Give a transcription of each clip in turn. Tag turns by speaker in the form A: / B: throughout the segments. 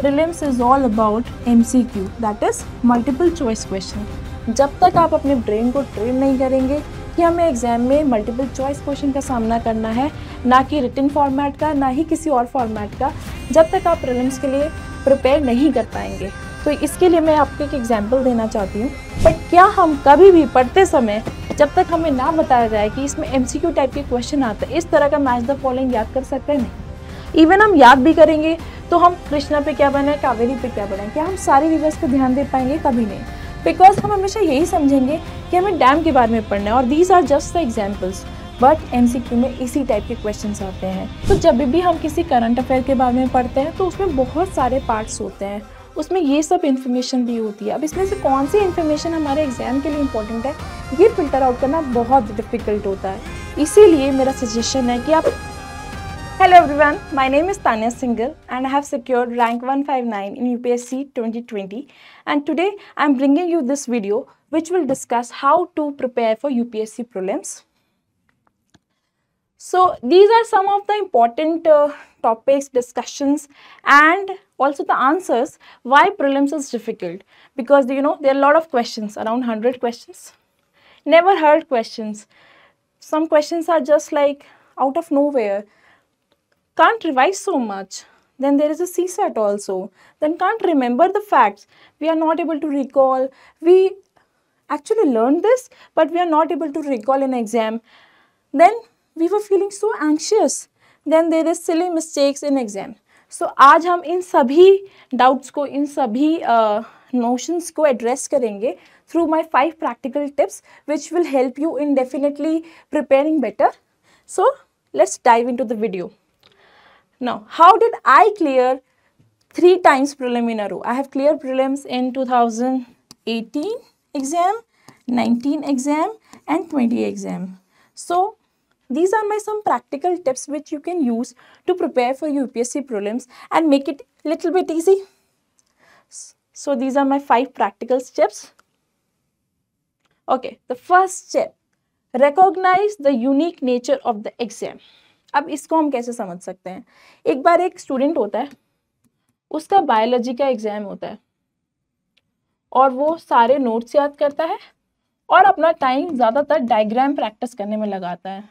A: Prelims is all about M C Q that is multiple choice question जब तक आप अपने ब्रेन को ट्रेन नहीं करेंगे कि हमें एग्ज़ाम में मल्टीपल चॉइस क्वेश्चन का सामना करना है ना कि रिटर्न फॉर्मेट का ना ही किसी और फॉर्मेट का जब तक आप प्रिलिम्स के लिए प्रिपेयर नहीं कर पाएंगे तो इसके लिए मैं आपको एक एग्जाम्पल देना चाहती हूँ बट क्या हम कभी भी पढ़ते समय जब तक हमें ना बताया जाए कि इसमें एम टाइप के क्वेश्चन आते हैं इस तरह का मैच द फॉलोइंग याद कर सकते हैं नहीं इवन हम याद भी करेंगे तो हम कृष्णा पे क्या बनाए कावेरी पे क्या बनाए क्या हम सारे रिवर्स पर ध्यान दे पाएंगे कभी नहीं बिकॉज हम हमेशा यही समझेंगे कि हमें डैम के बारे में पढ़ना है और these are just the examples but एम में इसी टाइप के क्वेश्चन आते हैं तो जब भी हम किसी करंट अफेयर के बारे में पढ़ते हैं तो उसमें बहुत सारे पार्ट्स होते हैं उसमें ये सब इन्फॉर्मेशन भी होती है अब इसमें से कौन सी इन्फॉर्मेशन हमारे एग्ज़ाम के लिए इम्पोर्टेंट है ये फिल्टर आउट करना बहुत डिफ़िकल्ट होता है इसीलिए मेरा सजेशन है कि आप Hello everyone, my name is Tanya Singhal and I have secured rank 159 in UPSC 2020 and today I am bringing you this video which will discuss how to prepare for UPSC prelims. So these are some of the important uh, topics, discussions and also the answers why prelims is difficult because you know there are a lot of questions around 100 questions, never heard questions. Some questions are just like out of nowhere can't revise so much. Then there is a CSAT also. Then can't remember the facts. We are not able to recall. We actually learned this, but we are not able to recall an exam. Then we were feeling so anxious. Then there is silly mistakes in exam. so, आज हम इन सभी doubts को इन सभी notions uh, को address करेंगे through my five practical tips which will help you in definitely preparing better so let's dive into the now, how did I clear three times prelim in a row? I have cleared prelims in 2018 exam, 19 exam and 20 exam. So, these are my some practical tips which you can use to prepare for UPSC prelims and make it little bit easy. So, these are my five practical steps. Okay, the first step, recognize the unique nature of the exam. अब इसको हम कैसे समझ सकते हैं एक बार एक student होता है उसका बायोलॉजी का एग्ज़ाम होता है और वो सारे नोट्स याद करता है और अपना टाइम ज़्यादातर डायग्राम प्रैक्टिस करने में लगाता है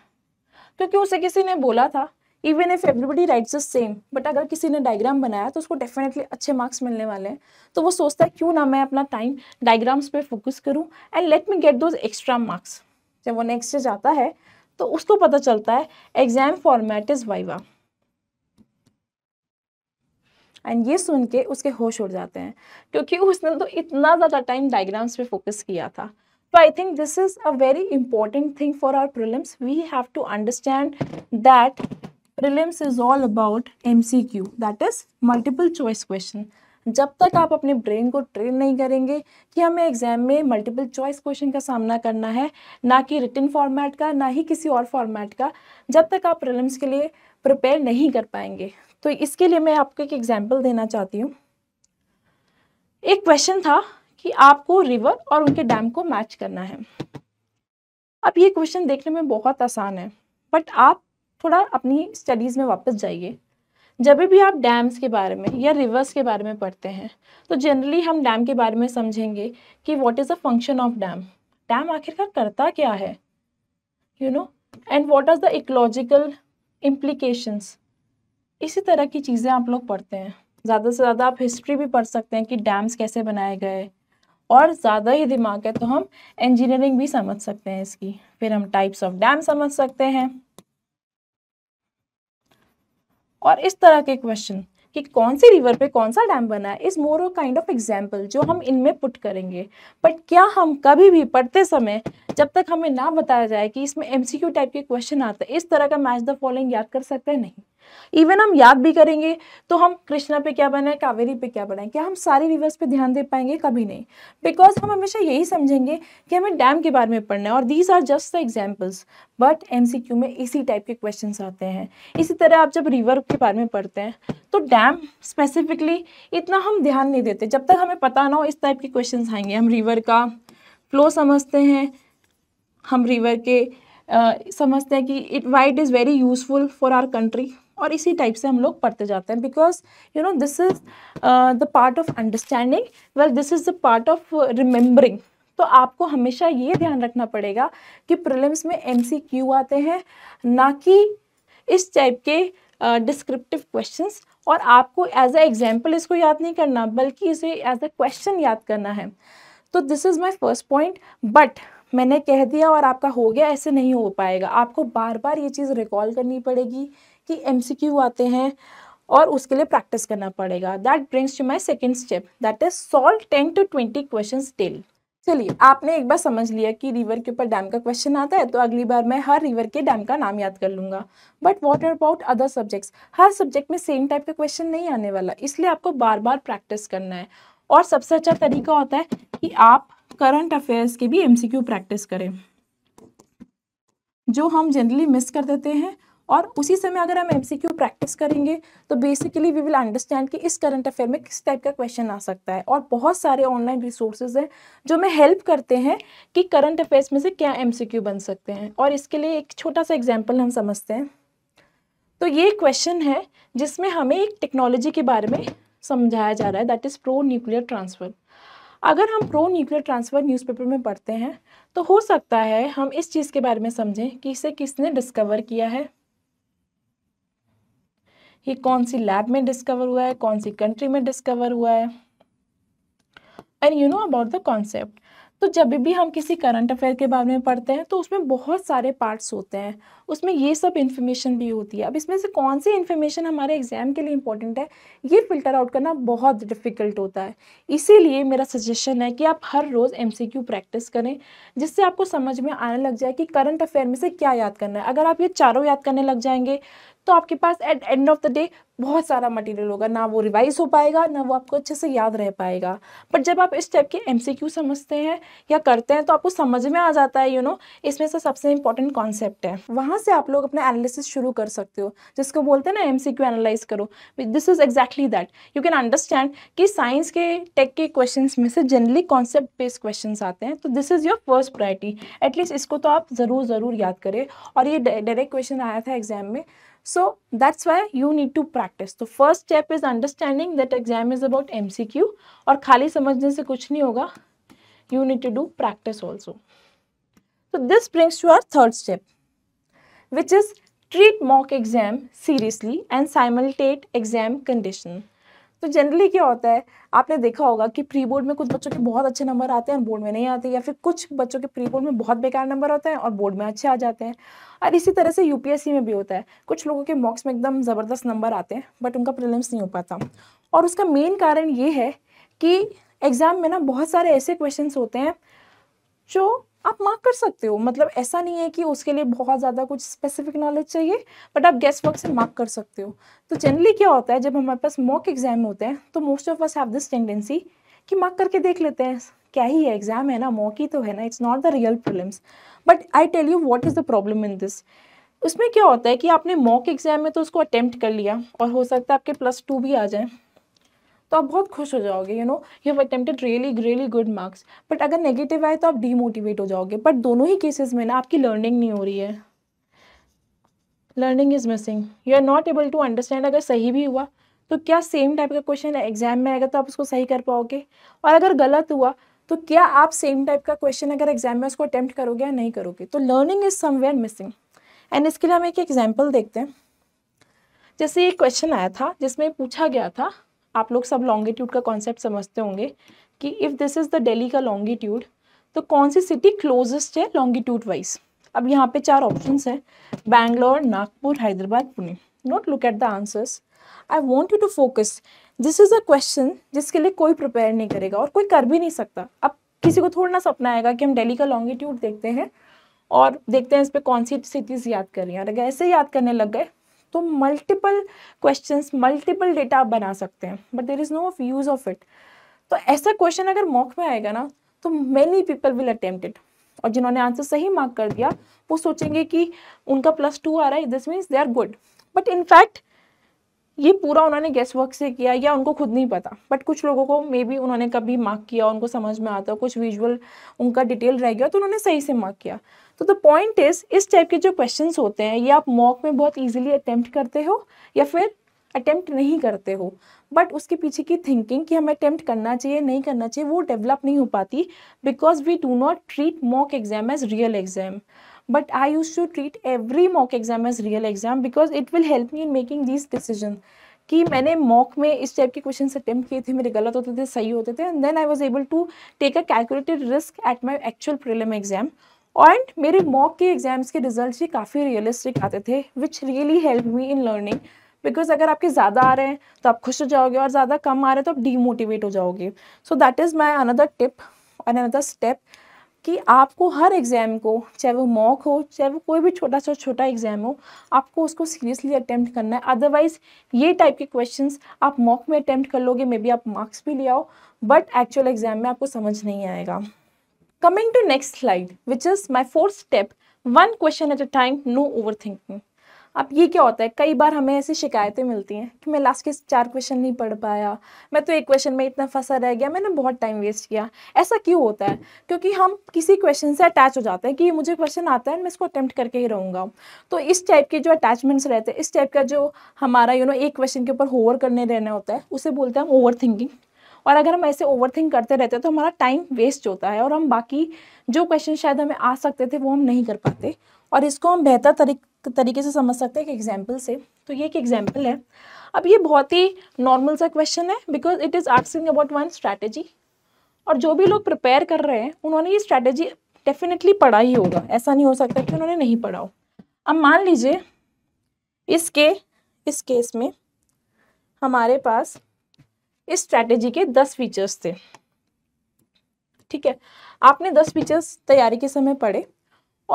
A: क्योंकि उसे किसी ने बोला था even if everybody writes the same but अगर किसी ने डायग्राम बनाया तो उसको डेफिनेटली अच्छे मार्क्स मिलने वाले हैं तो वो सोचता है क्यों ना मैं अपना टाइम डायग्राम्स पे फोकस करूं and let me get those extra marks जब वो नेक्स्ट जाता है तो उसको पता चलता है exam format is viva and ये सुन के उसके होश उड़ जाते हैं क्योंकि उसने तो इतना ज़्यादा टाइम डायग्राम्स पे फोकस किया था तो I think this is a very important thing for our prelims we have to understand that all about all about MCQ that is multiple choice question जब तक आप अपने ब्रेन को ट्रेन नहीं करेंगे कि हमें एग्जाम में मल्टीपल चॉइस क्वेश्चन का सामना करना है ना कि रिटर्न फॉर्मेट का ना ही किसी और फॉर्मेट का जब तक आप प्रिलिम्स के लिए प्रिपेयर नहीं कर पाएंगे तो इसके लिए मैं आपको एक एग्जाम्पल देना चाहती हूँ एक क्वेश्चन था कि आपको रिवर और उनके डैम को मैच करना है अब ये क्वेश्चन देखने में बहुत आसान है बट आप थोड़ा अपनी स्टडीज़ में वापस जाइए जब भी आप डैम्स के बारे में या रिवर्स के बारे में पढ़ते हैं तो जनरली हम डैम के बारे में समझेंगे कि what is the function of dam dam आखिरकार करता क्या है you know and what are the ecological implications इसी तरह की चीज़ें आप लोग पढ़ते हैं ज़्यादा से ज़्यादा आप हिस्ट्री भी पढ़ सकते हैं कि डैम्स कैसे बनाए गए और ज़्यादा ही दिमाग है तो हम इंजीनियरिंग भी समझ सकते हैं इसकी फिर हम टाइप्स ऑफ डैम समझ सकते हैं और इस तरह के क्वेश्चन कि कौन से रिवर पे कौन सा डैम बना है is more kind of example जो हम इनमें पुट करेंगे बट क्या हम कभी भी पढ़ते समय जब तक हमें ना बताया जाए कि इसमें एमसीक्यू टाइप के क्वेश्चन आते हैं इस तरह का मैच द फॉलोइंग याद कर सकते हैं नहीं इवन हम याद भी करेंगे तो हम कृष्णा पे क्या बनाए कावेरी पे क्या बनाए क्या हम सारे रिवर्स पे ध्यान दे पाएंगे कभी नहीं बिकॉज हम हमेशा यही समझेंगे कि हमें डैम के बारे में पढ़ना है और these are just the examples but एम में इसी टाइप के क्वेश्चन आते हैं इसी तरह आप जब रिवर के बारे में पढ़ते हैं तो डैम स्पेसिफिकली इतना हम ध्यान नहीं देते जब तक हमें पता ना हो इस टाइप के क्वेश्चन आएंगे हम रिवर का फ्लो समझते हैं हम रिवर के आ, समझते हैं कि it white is very useful for our country और इसी टाइप से हम लोग पढ़ते जाते हैं because you know this is the part of understanding well this is the part of remembering तो आपको हमेशा ये ध्यान रखना पड़ेगा कि प्रिलिम्स में क्यू आते हैं ना कि इस टाइप के डिस्क्रिप्टिव uh, क्वेश्चंस और आपको एज अ एग्जाम्पल इसको याद नहीं करना बल्कि इसे एज अ क्वेश्चन याद करना है तो this is my first point but मैंने कह दिया और आपका हो गया ऐसे नहीं हो पाएगा आपको बार बार ये चीज़ रिकॉल करनी पड़ेगी कि एमसीक्यू आते हैं और उसके लिए प्रैक्टिस करना पड़ेगा that brings to my second step that is solve ten to twenty question daily चलिए आपने एक बार समझ लिया कि रिवर के ऊपर डैम का क्वेश्चन आता है तो अगली बार मैं हर रिवर के डैम का नाम याद कर लूंगा but what about other subjects हर सब्जेक्ट में सेम टाइप का क्वेश्चन नहीं आने वाला इसलिए आपको बार बार प्रैक्टिस करना है और सबसे अच्छा तरीका होता है कि आप करंट अफेयर्स के भी एमसीक्यू प्रैक्टिस करें जो हम जनरली मिस कर देते हैं और उसी समय अगर हम एमसीक्यू प्रैक्टिस करेंगे तो बेसिकली वी विल अंडरस्टैंड कि इस करंट अफेयर में किस टाइप का क्वेश्चन आ सकता है और बहुत सारे ऑनलाइन रिसोर्सेज हैं जो हमें हेल्प करते हैं कि करंट अफेयर्स में से क्या क्यू बन सकते हैं और इसके लिए एक छोटा सा एग्जाम्पल हम समझते हैं तो ये क्वेश्चन है जिसमें हमें एक टेक्नोलॉजी के बारे में समझाया जा रहा है that is pro nuclear transfer अगर हम प्रो न्यूक्लियर ट्रांसफ़र न्यूज़पेपर में पढ़ते हैं तो हो सकता है हम इस चीज़ के बारे में समझें कि इसे किसने डिस्कवर किया है ये कौन सी लैब में डिस्कवर हुआ है कौन सी कंट्री में डिस्कवर हुआ है and you know about the concept तो जब भी हम किसी करंट अफेयर के बारे में पढ़ते हैं तो उसमें बहुत सारे पार्ट्स होते हैं उसमें ये सब इन्फॉर्मेशन भी होती है अब इसमें से कौन सी इन्फॉर्मेशन हमारे एग्ज़ाम के लिए इंपॉर्टेंट है ये फ़िल्टर आउट करना बहुत डिफ़िकल्ट होता है इसीलिए मेरा सजेशन है कि आप हर रोज़ एम प्रैक्टिस करें जिससे आपको समझ में आने लग जाए कि करंट अफेयर में से क्या याद करना है अगर आप ये चारों याद करने लग जाएंगे तो आपके पास at end of the day बहुत सारा मटेरियल होगा ना वो रिवाइज हो पाएगा ना वो आपको अच्छे से याद रह पाएगा बट जब आप इस टाइप के एमसीक्यू समझते हैं या करते हैं तो आपको समझ में आ जाता है यू you नो know, इसमें से सबसे इंपॉर्टेंट कॉन्सेप्ट है वहाँ से आप लोग अपना एनालिसिस शुरू कर सकते हो जिसको बोलते हैं ना एम सी क्यू एनालाइज करो this is exactly that you can understand कि साइंस के टेक के क्वेश्चन में से जनरली कॉन्सेप्ट बेस्ड क्वेश्चन आते हैं तो this is your first priority at least इसको तो आप ज़रूर ज़रूर याद करें और ये डायरेक्ट क्वेश्चन आया था एग्जाम में so that's why you need to practice the first step is understanding that exam is about Q और खाली समझने से कुछ नहीं होगा you need to do practice also so this brings to our third step which is treat mock exam seriously and simultate exam condition. तो generally क्या होता है आपने देखा होगा कि प्री बोर्ड में कुछ बच्चों के बहुत अच्छे नंबर आते हैं और बोर्ड में नहीं आते या फिर कुछ बच्चों के प्री बोर्ड में बहुत बेकार नंबर होते हैं और बोर्ड में अच्छे आ जाते हैं और इसी तरह से यूपीएससी में भी होता है कुछ लोगों के मॉक्स में एकदम ज़बरदस्त नंबर आते हैं बट उनका प्रिलिम्स नहीं हो पाता और उसका मेन कारण ये है कि एग्ज़ाम में ना बहुत सारे ऐसे क्वेश्चन होते हैं जो आप मार्क कर सकते हो मतलब ऐसा नहीं है कि उसके लिए बहुत ज़्यादा कुछ स्पेसिफिक नॉलेज चाहिए बट आप गेस्ट वर्क से मार्क कर सकते हो तो जनरली क्या होता है जब हमारे पास मॉक एग्जाम होते हैं तो most of us have this tendency कि मार्क करके देख लेते हैं क्या ही है एग्जाम है ना मॉक ही तो है ना it's not the real problems but I tell you what is the problem in this उसमें क्या होता है कि आपने मॉक एग्जाम में तो उसको अटैम्प्ट कर लिया और हो सकता है आपके प्लस टू भी आ जाए तो आप बहुत खुश हो जाओगे you know you have attempted really really good marks but अगर नेगेटिव आए तो आप डीमोटिवेट हो जाओगे बट दोनों ही केसेस में ना आपकी लर्निंग नहीं हो रही है learning is missing you are not able to understand अगर सही भी हुआ तो क्या सेम टाइप का क्वेश्चन एग्जाम में आएगा तो आप उसको सही कर पाओगे और अगर गलत हुआ तो क्या आप सेम टाइप का क्वेश्चन अगर एग्जाम में उसको अटैम्प्ट करोगे या नहीं करोगे तो learning is somewhere missing and इसके लिए हम एक एग्जाम्पल देखते हैं जैसे एक क्वेश्चन आया था जिसमें पूछा गया था आप लोग सब लॉन्गिट्यूड का कॉन्सेप्ट समझते होंगे कि if this is the Delhi का लॉन्गिट्यूड तो कौन सी सिटी क्लोजेस्ट है लॉन्गिट्यूड वाइज अब यहाँ पे चार ऑप्शंस हैं Bangalore Nagpur Hyderabad Pune not look at the answers I want you to focus this is a question जिसके लिए कोई प्रिपेयर नहीं करेगा और कोई कर भी नहीं सकता अब किसी को थोड़ा ना सपना आएगा कि हम डेली का लॉन्गिट्यूड देखते हैं और देखते हैं इस पर कौन सी सिटीज़ याद कर रही हैं अगर ऐसे याद करने लग गए तो मल्टीपल क्वेश्चंस मल्टीपल डेटा आप बना सकते हैं but there is no use of it तो ऐसा क्वेश्चन अगर मॉक में आएगा ना तो मेनी पीपल विल अटेम्प्ट और जिन्होंने आंसर सही मार्क कर दिया वो सोचेंगे कि उनका प्लस टू आ रहा है this means they are good but in fact ये पूरा उन्होंने गेस्ट वर्क से किया या उनको खुद नहीं पता बट कुछ लोगों को मे बी उन्होंने कभी मार्क किया उनको समझ में आता कुछ विजुअल उनका डिटेल रह गया तो उन्होंने सही से मार्क किया तो द पॉइंट इज इस टाइप के जो क्वेश्चंस होते हैं ये आप मॉक में बहुत इजीली अटेम्प्ट करते हो या फिर अटेम्प्ट नहीं करते हो बट उसके पीछे की थिंकिंग कि हमें अटेम्प्ट करना चाहिए नहीं करना चाहिए वो डेवलप नहीं हो पाती because we do not treat mock exam as real exam but I used to treat every mock exam as real exam because it will help me in making this decision कि मैंने mock में इस type के question attempt किए थे मेरे गलत होते थे सही होते थे and then I was able to take a calculated risk at my actual prelim exam and मेरे मॉक के एग्जाम्स के रिजल्ट भी काफ़ी रियलिस्टिक आते थे which really help me in learning because अगर आपके ज़्यादा आ रहे हैं तो आप खुश हो जाओगे और ज़्यादा कम आ रहे हैं तो आप डीमोटिवेट हो जाओगे so that is my another tip another step कि आपको हर एग्ज़ाम को चाहे वो मॉक हो चाहे वो कोई भी छोटा सा छोटा एग्ज़ाम हो आपको उसको सीरियसली अटैम्प्ट करना है अदरवाइज़ ये टाइप के क्वेश्चंस आप मॉक में अटैम्प्ट कर लोगे मे बी आप मार्क्स भी ले आओ बट एक्चुअल एग्ज़ाम में आपको समझ नहीं आएगा Coming to next slide, which is my fourth step, one question at a time, no overthinking. अब ये क्या होता है कई बार हमें ऐसी शिकायतें मिलती हैं कि मैं लास्ट के चार क्वेश्चन नहीं पढ़ पाया मैं तो एक क्वेश्चन में इतना फंसा रह गया मैंने बहुत टाइम वेस्ट किया ऐसा क्यों होता है क्योंकि हम किसी क्वेश्चन से अटैच हो जाते हैं कि ये मुझे क्वेश्चन आता है मैं इसको अटैम्प्ट करके ही रहूँगा तो इस टाइप के जो अटैचमेंट्स रहते हैं इस टाइप का जो हमारा यू you नो know, एक क्वेश्चन के ऊपर होवर करने रहना होता है उसे बोलते हैं हम ओवर थिंकिंग और अगर हम ऐसे ओवर करते रहते हैं तो हमारा टाइम वेस्ट होता है और हम बाकी जो क्वेश्चन शायद हमें आ सकते थे वो हम नहीं कर पाते और इसको हम बेहतर तरीक तरीके से समझ सकते हैं एक एग्जाम्पल से तो ये एक एग्जाम्पल है अब ये बहुत ही नॉर्मल सा क्वेश्चन है because it is asking about one strategy और जो भी लोग प्रिपेयर कर रहे हैं उन्होंने ये स्ट्रैटेजी डेफिनेटली पढ़ा ही होगा ऐसा नहीं हो सकता कि उन्होंने नहीं पढ़ा हो अब मान लीजिए इसके इस केस में हमारे पास इस स्ट्रैटेजी के दस फीचर्स थे ठीक है आपने दस फीचर्स तैयारी के समय पढ़े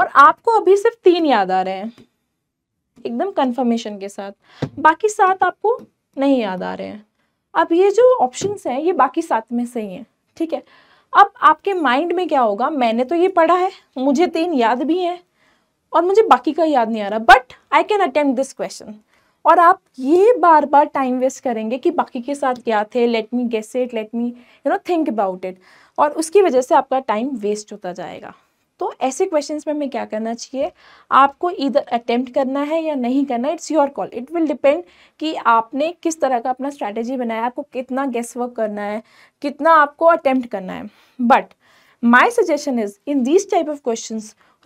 A: और आपको अभी सिर्फ तीन याद आ रहे हैं एकदम कंफर्मेशन के साथ बाकी सात आपको नहीं याद आ रहे हैं अब ये जो ऑप्शंस हैं ये बाकी सात में से ही हैं ठीक है अब आपके माइंड में क्या होगा मैंने तो ये पढ़ा है मुझे तीन याद भी हैं और मुझे बाकी का याद नहीं आ रहा but I can attempt this question और आप ये बार बार टाइम वेस्ट करेंगे कि बाकी के साथ क्या थे let me guess it let me you know think about it और उसकी वजह से आपका टाइम वेस्ट होता जाएगा तो ऐसे क्वेश्चंस में हमें क्या करना चाहिए आपको इधर अटेम्प्ट करना है या नहीं करना it's your call it will depend कि आपने किस तरह का अपना स्ट्रैटेजी बनाया आपको कितना गेस वर्क करना है कितना आपको अटेम्प्ट करना है but my suggestion is in these type of question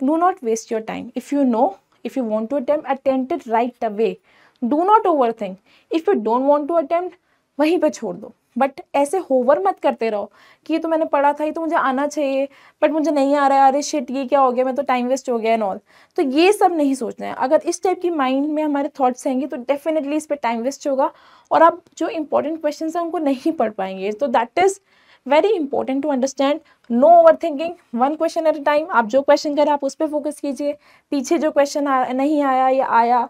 A: do not waste your time if you know if you want to attempt attempt right away do not over think if you don't want to attempt वहीं पे छोड़ दो but ऐसे hover मत करते रहो कि ये तो मैंने पढ़ा था ये तो मुझे आना चाहिए बट मुझे नहीं आ रहा है अरे शिट ये क्या हो गया मैं तो टाइम वेस्ट हो गया एंड ऑल तो ये सब नहीं सोचना है अगर इस टाइप की माइंड में हमारे थॉट्स आएंगे तो डेफिनेटली इस पर टाइम वेस्ट होगा और आप जो इंपॉर्टेंट क्वेश्चन हैं उनको नहीं पढ़ पाएंगे तो that is very important to understand no over thinking one question at a time आप जो क्वेश्चन करें आप उस पर फोकस कीजिए पीछे जो क्वेश्चन नहीं आया या आया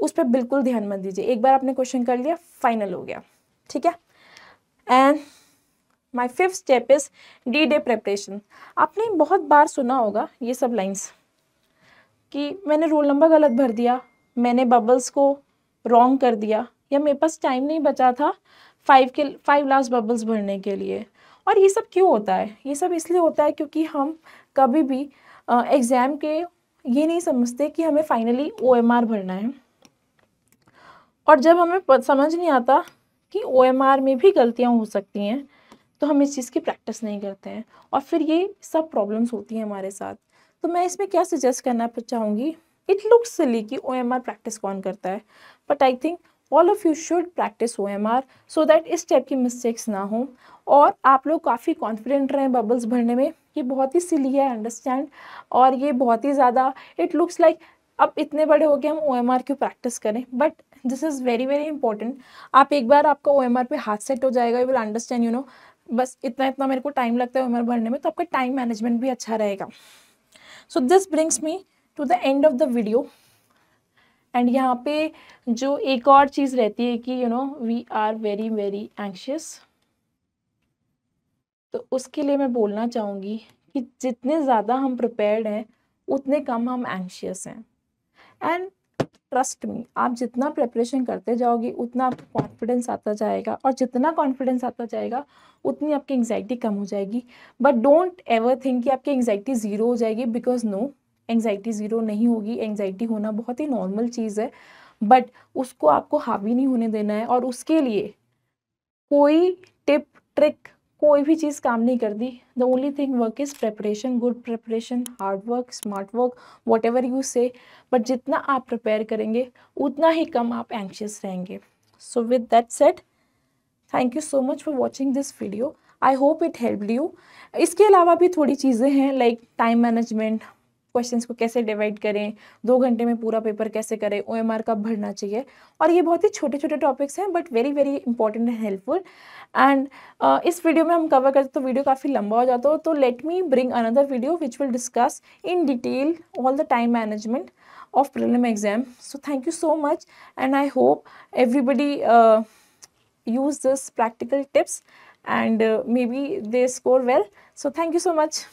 A: उस पर बिल्कुल ध्यान मत दीजिए एक बार आपने क्वेश्चन कर लिया फाइनल हो गया ठीक है and my fifth step is D day preparation आपने बहुत बार सुना होगा ये सब लाइन्स कि मैंने रोल नंबर गलत भर दिया मैंने बबल्स को रॉन्ग कर दिया या मेरे पास टाइम नहीं बचा था फाइव के फाइव लास्ट बबल्स भरने के लिए और ये सब क्यों होता है ये सब इसलिए होता है क्योंकि हम कभी भी एग्ज़ाम के ये नहीं समझते कि हमें फाइनली ओ भरना है और जब हमें समझ नहीं आता कि ओ में भी गलतियाँ हो सकती हैं तो हम इस चीज़ की प्रैक्टिस नहीं करते हैं और फिर ये सब प्रॉब्लम्स होती हैं हमारे साथ तो मैं इसमें क्या सजेस्ट करना चाहूँगी इट लुक्स सिली कि ओ प्रैक्टिस कौन करता है but I think all of you should practice O M R so that इस टाइप की मिस्टेक्स ना हों और आप लोग काफ़ी कॉन्फिडेंट रहें बबल्स भरने में ये बहुत ही सिली है अंडरस्टैंड और ये बहुत ही ज़्यादा इट लुक्स लाइक अब इतने बड़े हो गए हम ओ एम आर क्यों प्रैक्टिस करें but this is very very important आप एक बार आपका ओ एम आर पे हाथ सेट हो जाएगा you will understand you know बस इतना इतना मेरे को टाइम लगता है ओ एम आर भरने में तो आपका टाइम मैनेजमेंट भी अच्छा रहेगा so this brings me to the end of the video and यहाँ पे जो एक और चीज़ रहती है कि you know we are very very anxious तो उसके लिए मैं बोलना चाहूँगी कि जितने ज़्यादा हम प्रिपेयर्ड हैं उतने कम हम एंक्शियस हैं एंड ट्रस्ट में आप जितना प्रेपरेशन करते जाओगे उतना आपको कॉन्फिडेंस आता जाएगा और जितना कॉन्फिडेंस आता जाएगा उतनी आपकी एंगजाइटी कम हो जाएगी बट डोंट एवर थिंक कि आपकी एंगजाइटी ज़ीरो हो जाएगी बिकॉज नो एंगजाइटी ज़ीरो नहीं होगी एंगजाइटी होना बहुत ही नॉर्मल चीज़ है बट उसको आपको हावी नहीं होने देना है और उसके लिए कोई टिप ट्रिक कोई भी चीज़ काम नहीं कर दी the only thing work is preparation good preparation hard work smart work whatever you say but जितना आप प्रिपेयर करेंगे उतना ही कम आप एंक्शियस रहेंगे so with that set thank you so much for watching this video I hope it help you इसके अलावा भी थोड़ी चीज़ें हैं लाइक टाइम मैनेजमेंट क्वेश्चंस को कैसे डिवाइड करें दो घंटे में पूरा पेपर कैसे करें ओ एम आर कब भरना चाहिए और ये बहुत ही छोटे छोटे टॉपिक्स हैं but very very important and helpful and इस वीडियो में हम कवर करते तो वीडियो काफ़ी लंबा हो जाता हो तो let me bring another video which will discuss in detail all the time management of prelim exam so thank you so much and I hope everybody use use this practical tips and uh, maybe they score well so thank you so much